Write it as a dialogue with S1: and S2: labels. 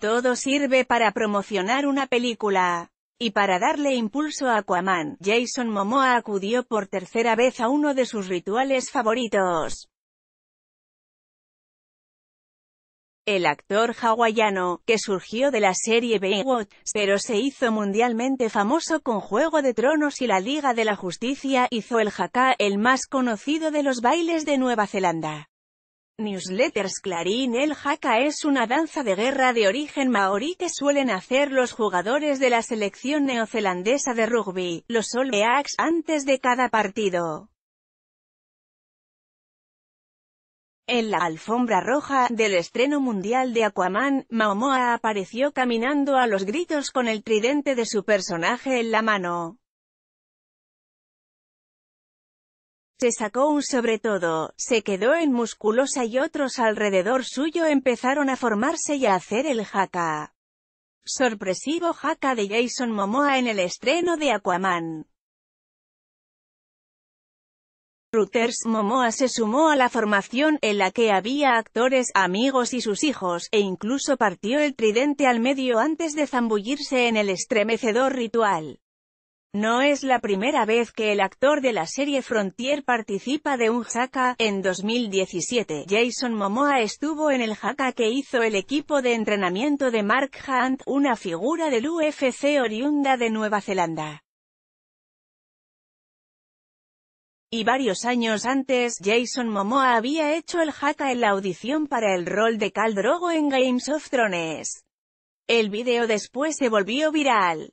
S1: Todo sirve para promocionar una película. Y para darle impulso a Aquaman, Jason Momoa acudió por tercera vez a uno de sus rituales favoritos. El actor hawaiano, que surgió de la serie Baywatch, pero se hizo mundialmente famoso con Juego de Tronos y la Liga de la Justicia, hizo el haka, el más conocido de los bailes de Nueva Zelanda. Newsletters Clarín El Haka es una danza de guerra de origen maorí que suelen hacer los jugadores de la selección neozelandesa de rugby, los All Blacks, antes de cada partido. En la alfombra roja del estreno mundial de Aquaman, Maomoa apareció caminando a los gritos con el tridente de su personaje en la mano. Se sacó un sobre todo, se quedó en musculosa y otros alrededor suyo empezaron a formarse y a hacer el jaca. Sorpresivo jaca de Jason Momoa en el estreno de Aquaman. Reuters Momoa se sumó a la formación, en la que había actores, amigos y sus hijos, e incluso partió el tridente al medio antes de zambullirse en el estremecedor ritual. No es la primera vez que el actor de la serie Frontier participa de un jaca. En 2017, Jason Momoa estuvo en el jaca que hizo el equipo de entrenamiento de Mark Hunt, una figura del UFC oriunda de Nueva Zelanda. Y varios años antes, Jason Momoa había hecho el jaca en la audición para el rol de Cal Drogo en Games of Thrones. El video después se volvió viral.